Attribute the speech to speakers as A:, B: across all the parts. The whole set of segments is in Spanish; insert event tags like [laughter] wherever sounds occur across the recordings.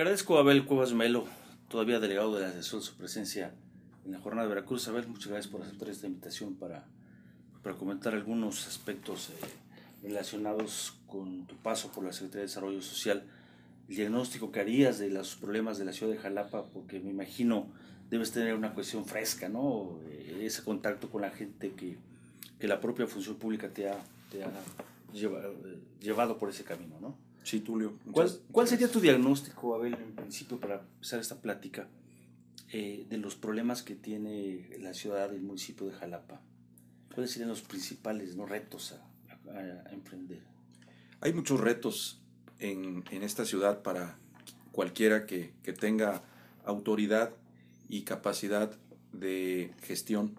A: agradezco a Abel Cuevas Melo, todavía delegado de la asesor, su presencia en la jornada de Veracruz. Abel, muchas gracias por aceptar esta invitación para, para comentar algunos aspectos eh, relacionados con tu paso por la Secretaría de Desarrollo Social, el diagnóstico que harías de los problemas de la ciudad de Jalapa, porque me imagino debes tener una cuestión fresca, ¿no? Eh, ese contacto con la gente que, que la propia función pública te ha, te ha llevado, eh, llevado por ese camino, ¿no? Sí, Tulio. ¿Cuál, sería tu diagnóstico, Abel, en principio, para empezar esta plática eh, de los problemas que tiene la ciudad, el municipio de Jalapa? ¿Cuáles serían los principales ¿no? retos a, a emprender? Hay muchos retos
B: en, en esta ciudad para cualquiera que, que, tenga autoridad y capacidad de gestión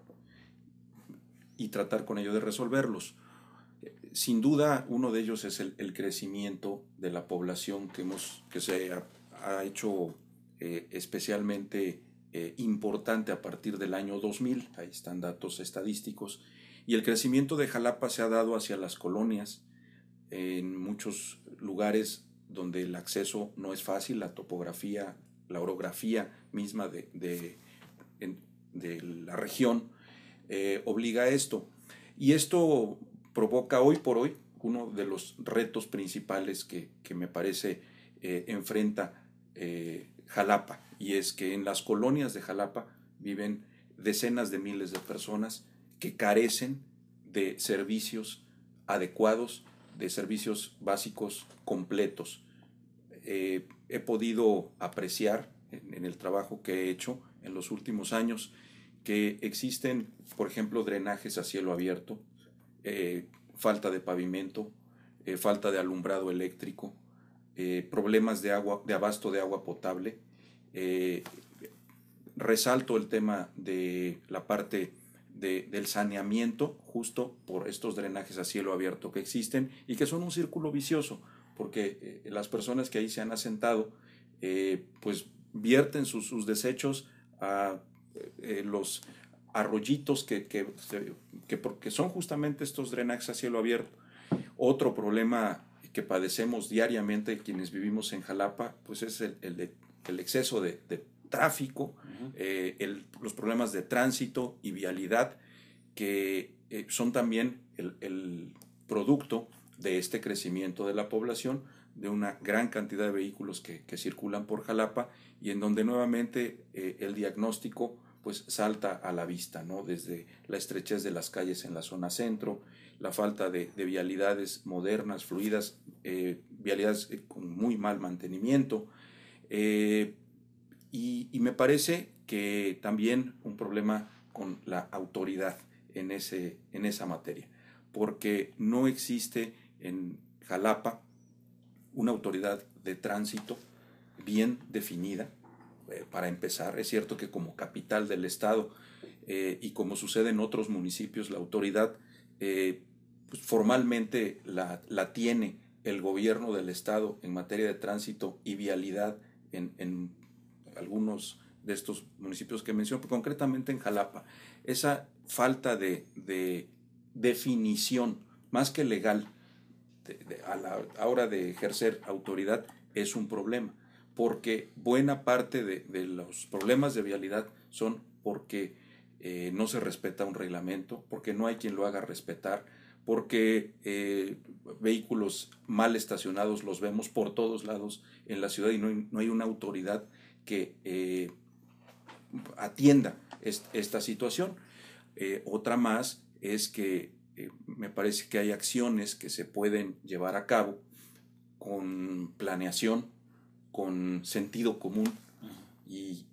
B: y tratar con ello de resolverlos sin duda, uno de ellos es el, crecimiento de la población que, hemos, que se ha, hecho eh, especialmente eh, importante a partir del año 2000. Ahí están datos estadísticos. Y el crecimiento de Jalapa se ha dado hacia las colonias, en muchos lugares donde el acceso no es fácil, la topografía, la orografía misma de, de, la región eh, obliga a esto. Y esto provoca hoy por hoy uno de los retos principales que, me parece eh, enfrenta eh, Jalapa, y es que en las colonias de Jalapa viven decenas de miles de personas que carecen de servicios adecuados, de servicios básicos completos. Eh, he podido apreciar en el trabajo que he hecho en los últimos años que existen, por ejemplo, drenajes a cielo abierto, eh, falta de pavimento, eh, falta de alumbrado eléctrico, eh, problemas de, agua, de abasto de agua potable. resalto el tema de la parte del saneamiento justo por estos drenajes a cielo abierto que existen y que son un círculo vicioso, porque las personas que ahí se han asentado, pues vierten sus desechos a los, arroyitos que, que, que, son justamente estos drenajes a cielo abierto. Otro problema que padecemos diariamente quienes vivimos en Jalapa, pues es el, exceso de, tráfico, eh, los problemas de tránsito y vialidad, que eh, son también el, producto de este crecimiento de la población, de una gran cantidad de vehículos que, circulan por Jalapa y en donde nuevamente eh, el diagnóstico pues salta a la vista, ¿no? Desde la estrechez de las calles en la zona centro, la falta de, vialidades modernas, fluidas, eh, vialidades eh, con muy mal mantenimiento. Eh, y, me parece que también un problema con la autoridad en, ese, en esa materia, porque no existe en Jalapa una autoridad de tránsito bien definida, eh, para empezar, es cierto que como capital del Estado eh, y como sucede en otros municipios, la autoridad eh, pues formalmente la, tiene el gobierno del Estado en materia de tránsito y vialidad en, algunos de estos municipios que menciono, pero concretamente en Jalapa. Esa falta de, definición, más que legal, a la hora de ejercer autoridad, es un problema porque buena parte de, los problemas de vialidad son porque eh, no se respeta un reglamento, porque no hay quien lo haga respetar, porque eh, vehículos mal estacionados los vemos por todos lados en la ciudad y no hay, una autoridad que eh, atienda esta situación. otra más es que me parece que hay acciones que se pueden llevar a cabo con planeación, con sentido común y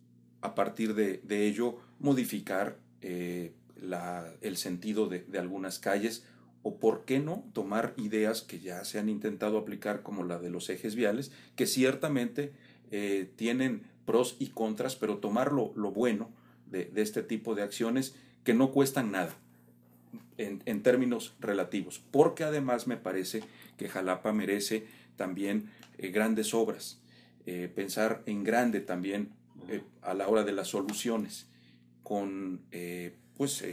B: a partir de, de ello modificar eh, la, el sentido de, de, algunas calles o por qué no tomar ideas que ya se han intentado aplicar como la de los ejes viales que ciertamente eh, tienen pros y contras pero tomar lo, bueno de, de, este tipo de acciones que no cuestan nada en, en términos relativos porque además me parece que Jalapa merece también eh, grandes obras eh, pensar en grande también eh, a la hora de las soluciones, con, eh, pues,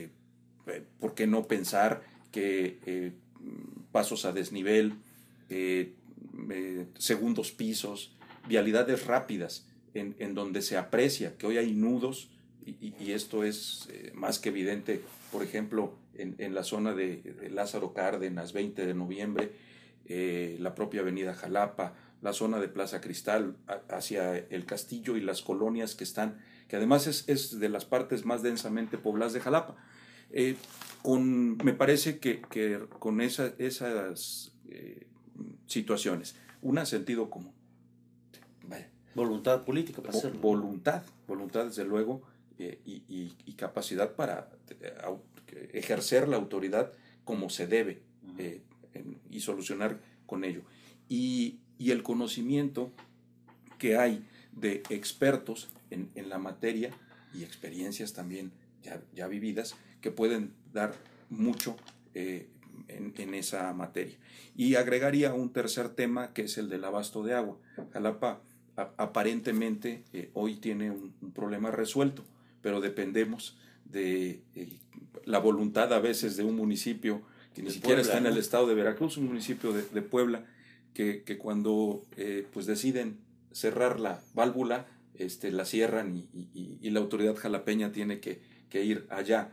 B: ¿por qué no pensar que pasos a desnivel, segundos pisos, vialidades rápidas, en, donde se aprecia que hoy hay nudos, y, esto es más que evidente, por ejemplo, en, la zona de, de, Lázaro Cárdenas, 20 de noviembre, la propia avenida Jalapa, la zona de Plaza Cristal hacia el castillo y las colonias que están, que además es, es de las partes más densamente pobladas de Jalapa. Eh, con, me parece que, que con esa, esas eh, situaciones, una sentido común. Voluntad política para hacerlo. Voluntad, voluntad desde luego eh, y, y, y, capacidad para ejercer la autoridad como se debe y solucionar con ello. Y y el conocimiento que hay de expertos en, la materia y experiencias también ya, vividas que pueden dar mucho eh, en, esa materia. Y agregaría un tercer tema que es el del abasto de agua. Jalapa aparentemente eh, hoy tiene un, problema resuelto, pero dependemos de eh, la voluntad a veces de un municipio que ni siquiera está en el estado de Veracruz, un municipio de, de Puebla, que, cuando eh, pues deciden cerrar la válvula, este, la cierran y, la autoridad jalapeña tiene que, ir allá.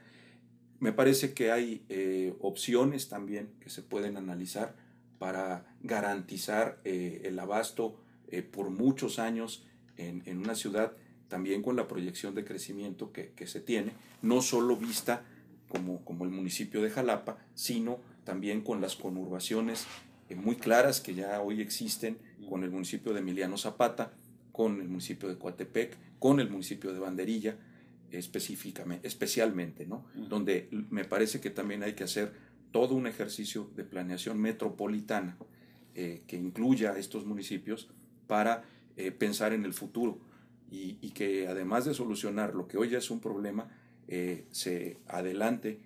B: Me parece que hay eh, opciones también que se pueden analizar para garantizar eh, el abasto por muchos años en, una ciudad también con la proyección de crecimiento que, se tiene, no solo vista como, como el municipio de Jalapa, sino también con las conurbaciones eh, muy claras que ya hoy existen con el municipio de Emiliano Zapata, con el municipio de Coatepec, con el municipio de Banderilla, específicamente, especialmente, ¿no? Donde me parece que también hay que hacer todo un ejercicio de planeación metropolitana eh, que incluya a estos municipios para eh, pensar en el futuro y, que además de solucionar lo que hoy ya es un problema, se adelante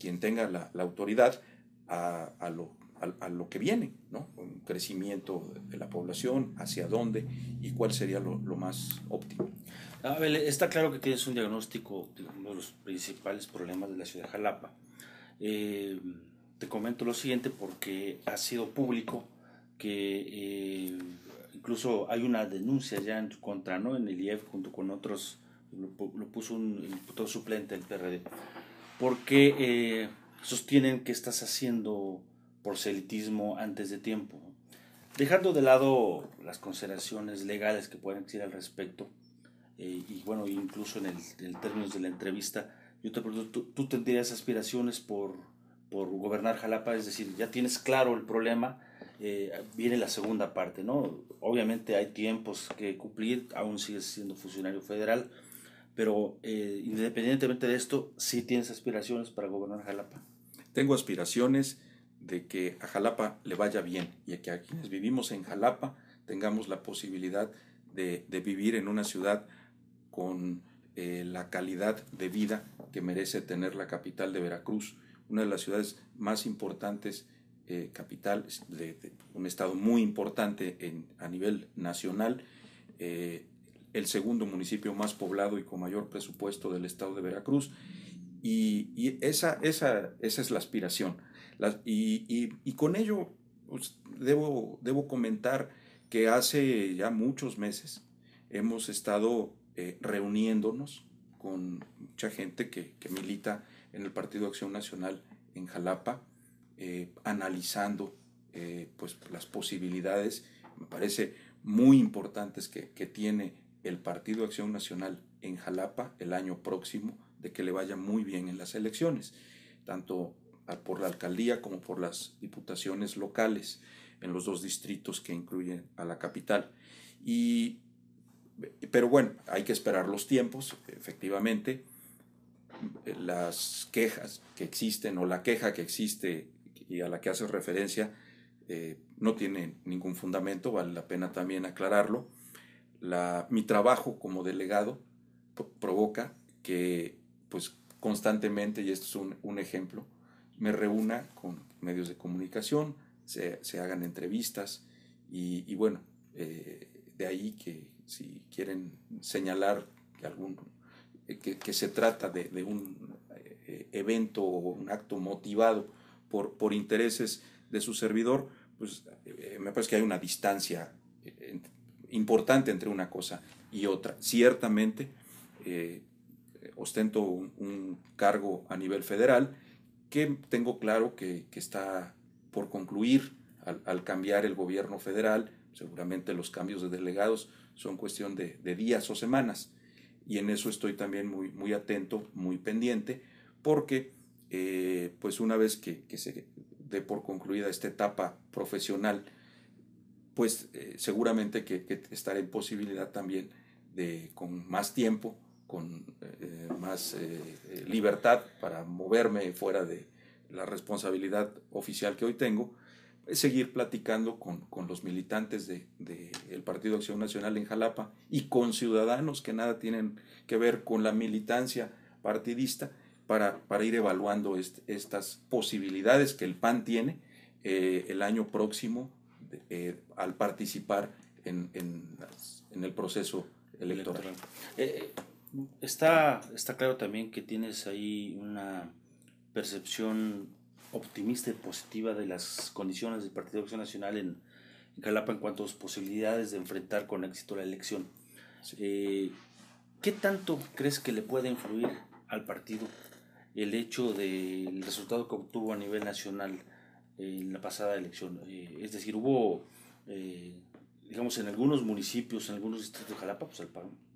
B: quien tenga la, autoridad a, a, lo a, lo que viene, ¿no? Un crecimiento de la población, hacia dónde y cuál sería lo, más óptimo.
A: Abel, está claro que tienes un diagnóstico de uno de los principales problemas de la ciudad de Jalapa. Eh, te comento lo siguiente porque ha sido público que eh, incluso hay una denuncia ya en tu contra, ¿no? En el IEF junto con otros, lo, puso un diputado suplente del PRD, porque eh, sostienen que estás haciendo proselitismo antes de tiempo. Dejando de lado las consideraciones legales que pueden existir al respecto, eh, y bueno, incluso en el, términos de la entrevista, yo te pregunto, ¿tú, tendrías aspiraciones por, por gobernar Jalapa? Es decir, ya tienes claro el problema, eh, viene la segunda parte, ¿no? Obviamente hay tiempos que cumplir, aún sigues siendo funcionario federal, pero eh, independientemente de esto, sí tienes aspiraciones para gobernar Jalapa. Tengo
B: aspiraciones de que a Jalapa le vaya bien y que a quienes vivimos en Jalapa tengamos la posibilidad de, vivir en una ciudad con eh, la calidad de vida que merece tener la capital de Veracruz, una de las ciudades más importantes, eh, capital de, un estado muy importante en, a nivel nacional, eh, el segundo municipio más poblado y con mayor presupuesto del estado de Veracruz. Y, esa, esa es la aspiración, y, con ello pues, debo, debo comentar que hace ya muchos meses hemos estado eh, reuniéndonos con mucha gente que, que, milita en el Partido Acción Nacional en Jalapa, eh, analizando eh, pues, las posibilidades, me parece muy importantes que, que tiene el Partido Acción Nacional en Jalapa el año próximo, de que le vaya muy bien en las elecciones, tanto por la alcaldía como por las diputaciones locales en los dos distritos que incluyen a la capital. Y, pero bueno, hay que esperar los tiempos, efectivamente. Las quejas que existen o la queja que existe y a la que hace referencia eh, no tiene ningún fundamento, vale la pena también aclararlo. La, mi trabajo como delegado provoca que pues constantemente, y esto es un ejemplo, me reúna con medios de comunicación, se, hagan entrevistas y, bueno, eh, de ahí que si quieren señalar que, algún, eh, que, se trata de, un eh, evento o un acto motivado por, intereses de su servidor, pues me parece que hay una distancia importante entre una cosa y otra. Ciertamente, ostento un cargo a nivel federal, que tengo claro que, está por concluir al, cambiar el gobierno federal. Seguramente los cambios de delegados son cuestión de, días o semanas. Y en eso estoy también muy, atento, muy pendiente, porque eh, pues una vez que, se dé por concluida esta etapa profesional, pues eh, seguramente que, que estaré en posibilidad también de con más tiempo con eh, más eh, eh, libertad para moverme fuera de la responsabilidad oficial que hoy tengo, es seguir platicando con, los militantes del de, de Partido Acción Nacional en Jalapa y con ciudadanos que nada tienen que ver con la militancia partidista para, para ir evaluando estas posibilidades que el PAN tiene el año próximo al participar en, el proceso electoral.
A: Está, está claro también que tienes ahí una percepción optimista y positiva de las condiciones del Partido de Acción Nacional en, Jalapa en cuanto a sus posibilidades de enfrentar con éxito la elección. Eh, ¿Qué tanto crees que le puede influir al partido el hecho del resultado que obtuvo a nivel nacional en la pasada elección? Eh, es decir, hubo, eh, digamos, en algunos municipios, en algunos distritos de Jalapa, pues el,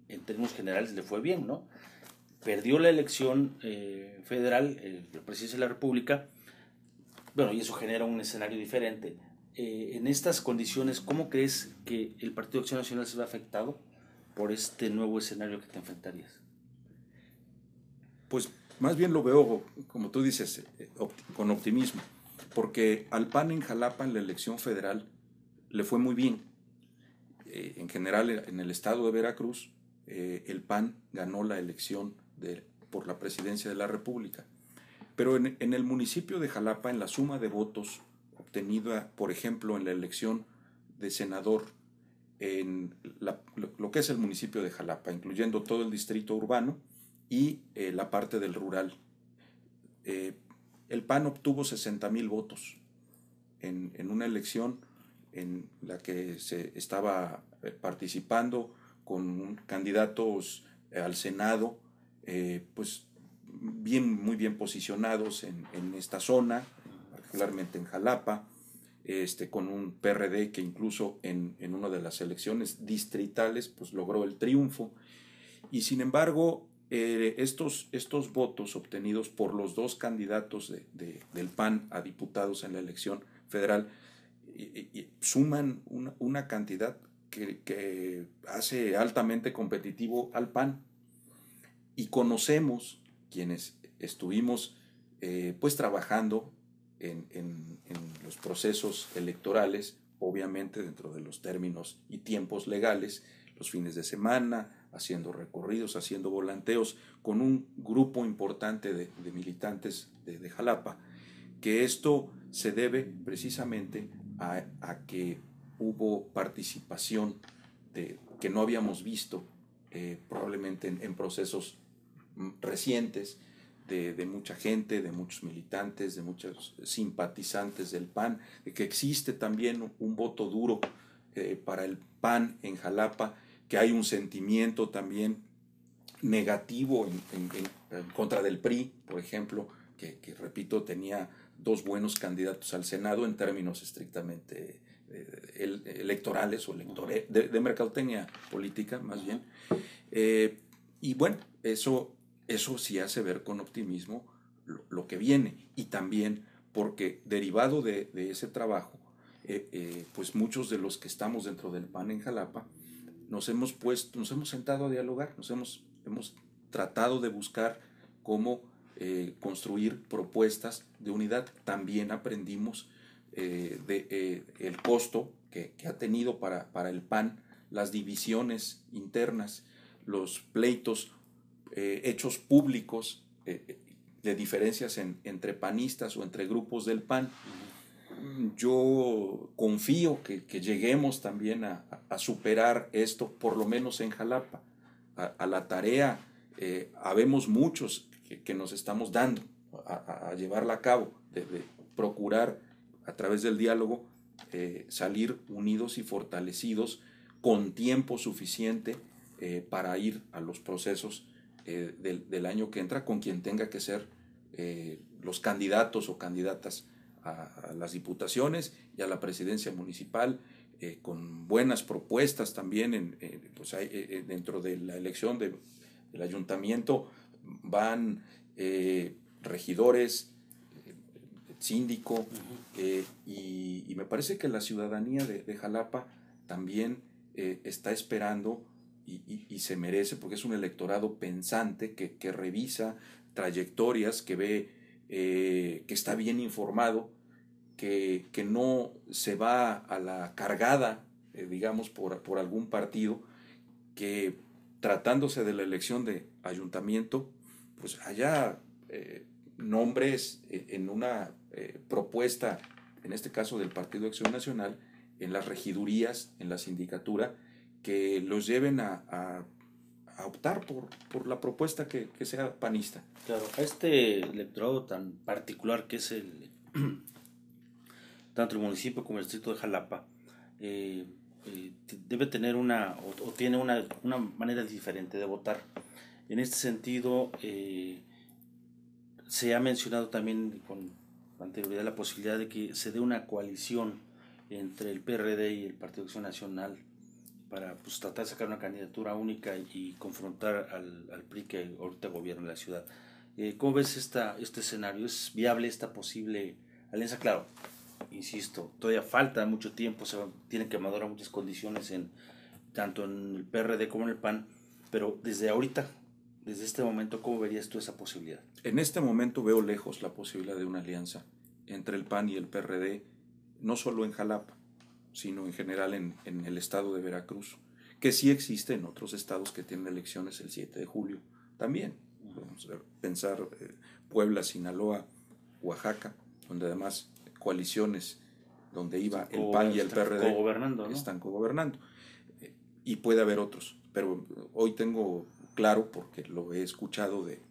A: en términos generales le fue bien, ¿no? Perdió la elección eh, federal, el, presidente de la República, bueno, y eso genera un escenario diferente. Eh, en estas condiciones, ¿cómo crees que el Partido Acción Nacional se ve afectado por este nuevo escenario que te enfrentarías? Pues más bien lo veo, como tú dices, eh, con optimismo,
B: porque al PAN en Jalapa en la elección federal le fue muy bien. en general, en el estado de Veracruz, eh, el PAN ganó la elección por la presidencia de la República. Pero en, el municipio de Jalapa, en la suma de votos obtenida, por ejemplo, en la elección de senador en lo, que es el municipio de Jalapa, incluyendo todo el distrito urbano y eh, la parte del rural, eh, el PAN obtuvo 60 mil votos en una elección en la que se estaba participando con candidatos eh, al Senado, eh, pues bien, muy bien posicionados en, esta zona, particularmente en Jalapa, este, con un PRD que incluso en, una de las elecciones distritales pues logró el triunfo. Y sin embargo, eh, estos, estos votos obtenidos por los dos candidatos del PAN a diputados en la elección federal suman una, una, cantidad que, hace altamente competitivo al PAN. Y conocemos quienes estuvimos eh, pues trabajando en, los procesos electorales, obviamente dentro de los términos y tiempos legales, los fines de semana, haciendo recorridos, haciendo volanteos, con un grupo importante de, militantes de, de, Jalapa, que esto se debe precisamente a, a que hubo participación que no habíamos visto eh, probablemente en, procesos mm, recientes de, mucha gente, de muchos militantes, de muchos simpatizantes del PAN, de que existe también un voto duro eh, para el PAN en Jalapa, que hay un sentimiento también negativo en, contra del PRI, por ejemplo, que, repito, tenía dos buenos candidatos al Senado en términos estrictamente eh, electorales o de, de, mercadotecnia política más bien. Eh, y bueno, eso, eso sí hace ver con optimismo lo, que viene y también porque derivado de, ese trabajo, eh, pues muchos de los que estamos dentro del PAN en Jalapa nos hemos puesto, nos hemos sentado a dialogar, nos hemos, hemos tratado de buscar cómo construir propuestas de unidad. También aprendimos eh, de, eh, el costo que, ha tenido para, para, el PAN, las divisiones internas, los pleitos, eh, hechos públicos de diferencias entre panistas o entre grupos del PAN. Yo confío que, lleguemos también a, superar esto, por lo menos en Jalapa, a, la tarea. habemos muchos que, nos estamos dando a, llevarla a cabo, de procurar a través del diálogo, eh, salir unidos y fortalecidos con tiempo suficiente eh, para ir a los procesos eh, del, año que entra con quien tenga que ser los candidatos o candidatas a, las diputaciones y a la presidencia municipal, con buenas propuestas también en, pues, dentro de la elección de, del ayuntamiento van regidores, síndico, eh, y, me parece que la ciudadanía de, Jalapa también eh, está esperando y, se merece, porque es un electorado pensante que, revisa trayectorias, que ve, eh, que está bien informado, que, no se va a la cargada, digamos, por, algún partido, que tratándose de la elección de ayuntamiento, pues allá nombres eh, en una eh, propuesta, en este caso del Partido Acción Nacional, en las regidurías, en la sindicatura,
A: que los lleven a, a, optar por, por, la propuesta que, sea panista. Claro, este electorado tan particular que es el, [clears throat] tanto el municipio como el distrito de Jalapa, eh, debe tener una, o, tiene una, manera diferente de votar. En este sentido, se ha mencionado también con anterioridad la posibilidad de que se dé una coalición entre el PRD y el Partido Acción Nacional para pues, tratar de sacar una candidatura única y confrontar al, al PRI que ahorita gobierna la ciudad. Eh, ¿Cómo ves esta, este escenario? ¿Es viable esta posible alianza? Claro, insisto, todavía falta mucho tiempo, se tienen que madurar muchas condiciones en tanto en el PRD como en el PAN, pero desde ahorita, desde este momento, ¿cómo verías tú esa posibilidad? En este momento veo lejos la posibilidad de una alianza entre el
B: PAN y el PRD, no solo en Jalapa, sino en general en, el estado de Veracruz, que sí existe en otros estados que tienen elecciones el 7 de julio también. Podemos pensar eh, Puebla, Sinaloa, Oaxaca, donde además coaliciones donde iba el PAN y el PRD co -gobernando, y puede haber otros, pero hoy tengo claro porque lo he escuchado de,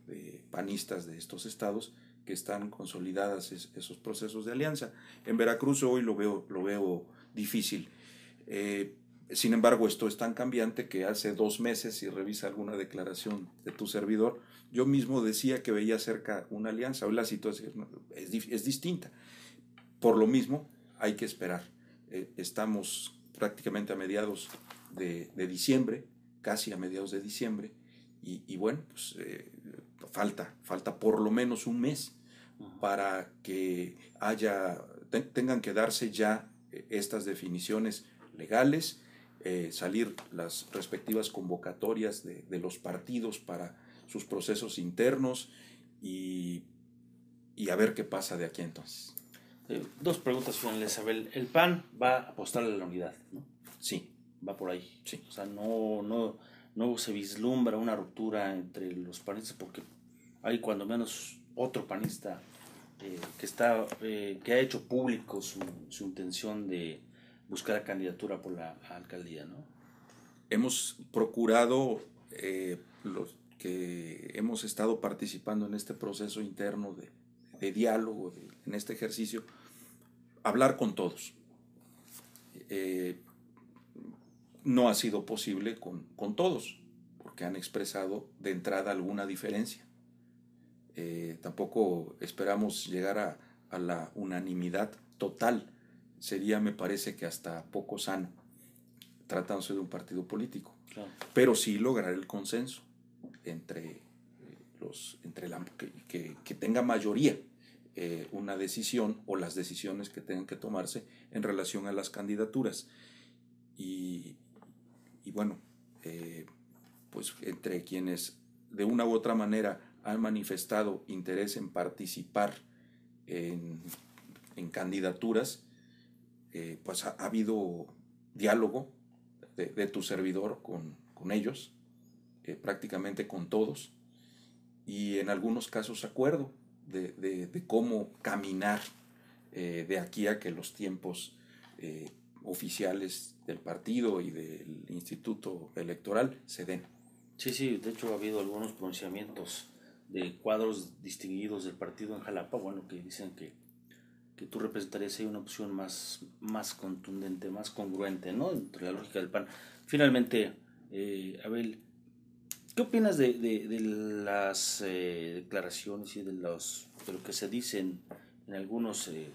B: panistas de estos estados que están consolidadas esos procesos de alianza. En Veracruz hoy lo veo, lo veo difícil. Eh, sin embargo, esto es tan cambiante que hace dos meses, si revisa alguna declaración de tu servidor, yo mismo decía que veía cerca una alianza. Hoy la situación es, distinta. Por lo mismo, hay que esperar. Eh, estamos prácticamente a mediados de diciembre, casi a mediados de diciembre. Y, bueno, pues eh, falta, falta por lo menos un mes para que haya, tengan que darse ya eh, estas definiciones legales, eh, salir las respectivas convocatorias de, los partidos para sus procesos internos y, a ver qué pasa de aquí entonces.
A: dos preguntas, Juan Isabel. El PAN va a apostar a la unidad, ¿no? Sí. Va por ahí. Sí. O sea, no, no, no se vislumbra una ruptura entre los panistas porque hay cuando menos otro panista eh, que está eh, que ha hecho público su, intención de buscar la candidatura por la alcaldía no hemos procurado eh, los que hemos
B: estado participando en este proceso interno de, diálogo en este ejercicio hablar con todos no ha sido posible con, todos, porque han expresado de entrada alguna diferencia. Eh, tampoco esperamos llegar a, la unanimidad total. Sería, me parece, que hasta poco sano, tratándose de un partido político. Pero sí lograr el consenso entre eh, los entre que, que, tenga mayoría eh, una decisión o las decisiones que tengan que tomarse en relación a las candidaturas. Y, y bueno, eh, pues entre quienes de una u otra manera han manifestado interés en participar en, candidaturas, eh, pues ha, habido diálogo de, tu servidor con, ellos, eh, prácticamente con todos, y en algunos casos acuerdo de, cómo caminar de aquí a que los tiempos oficiales del partido y del instituto
A: electoral se den. Sí, sí, de hecho ha habido algunos pronunciamientos de cuadros distinguidos del partido en Jalapa, bueno, que dicen que, que tú representarías ahí una opción más, más contundente, más congruente, ¿no? Entre la lógica del PAN. Finalmente, eh, Abel, ¿qué opinas de, de, las eh, declaraciones y de, los, de lo que se dicen en, algunos eh,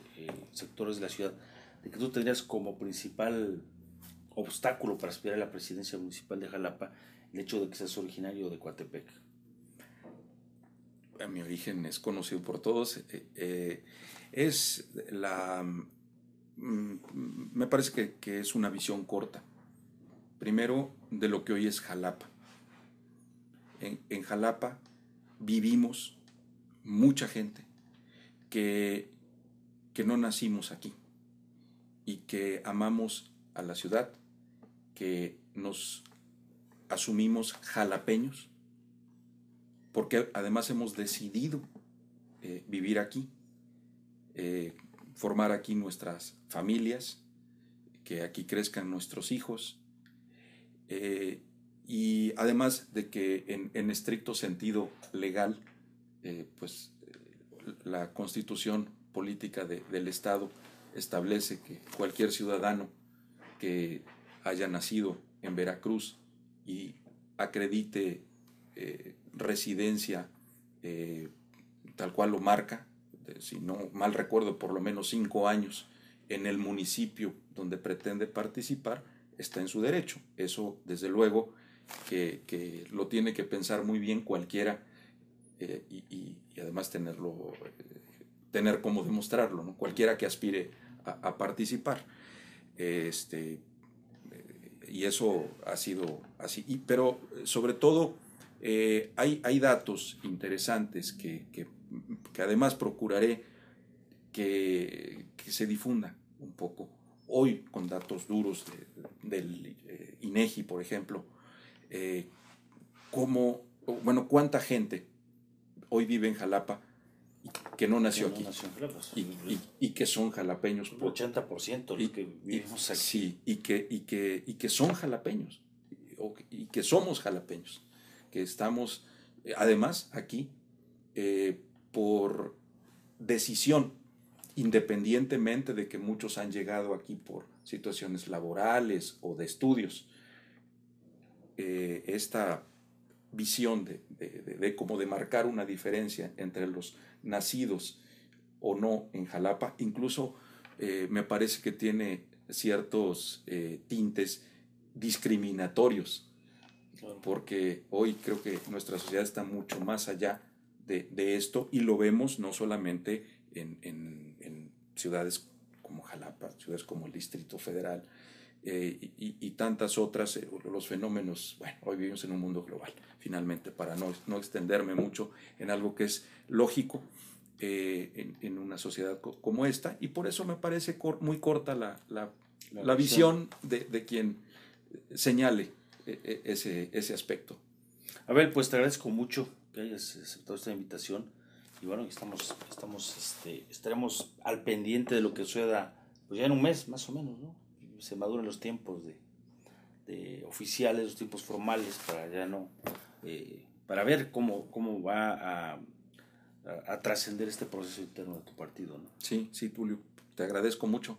A: sectores de la ciudad? de que tú tenías como principal obstáculo para aspirar a la presidencia municipal de Jalapa el hecho de que seas originario de Coatepec? Mi origen es conocido por todos. Eh, eh, es
B: la. Mm, me parece que, es una visión corta. Primero, de lo que hoy es Jalapa. En, en, Jalapa vivimos mucha gente que, que no nacimos aquí y que amamos a la ciudad, que nos asumimos jalapeños, porque además hemos decidido eh, vivir aquí, eh, formar aquí nuestras familias, que aquí crezcan nuestros hijos, eh, y además de que en, estricto sentido legal, pues la constitución política del Estado establece que cualquier ciudadano que haya nacido en Veracruz y acredite eh, residencia eh, tal cual lo marca, eh, si no mal recuerdo, por lo menos cinco años en el municipio donde pretende participar, está en su derecho. Eso, desde luego, que, lo tiene que pensar muy bien cualquiera y, además tenerlo tener cómo demostrarlo, ¿no? cualquiera que aspire a, participar. Este, eh, y eso ha sido así. pero sobre todo eh, hay, hay, datos interesantes que, además procuraré que, se difunda un poco. Hoy con datos duros del eh, INEGI, por ejemplo, bueno, cuánta gente hoy vive en Jalapa que no nació aquí. y, que son jalapeños. por. 80% los que vivimos aquí. Sí, y que, y, que, que son jalapeños. Y que somos jalapeños. Que estamos, eh, además, aquí eh, por decisión, independientemente de que muchos han llegado aquí por situaciones laborales o de estudios. Eh, esta visión de, cómo de, marcar una diferencia entre los nacidos o no en Jalapa. Incluso eh, me parece que tiene ciertos eh, tintes discriminatorios, porque hoy creo que nuestra sociedad está mucho más allá de, esto y lo vemos no solamente en, en, ciudades como Jalapa, ciudades como el Distrito Federal, eh, y, tantas otras, eh, los fenómenos, bueno, hoy vivimos en un mundo global, finalmente, para no, no extenderme mucho en algo que es lógico eh, en, una sociedad como esta, y por eso me parece muy corta la, la, la, visión, de, de, quien señale
A: ese, ese aspecto. ver pues te agradezco mucho que hayas aceptado esta invitación y bueno, estamos, estamos, este, estaremos al pendiente de lo que suceda, pues ya en un mes más o menos, ¿no? se maduran los tiempos de, de, oficiales, los tiempos formales, para ya no, eh, para ver cómo, cómo va a, trascender este proceso interno de tu partido. Sí, sí, Tulio, te agradezco mucho.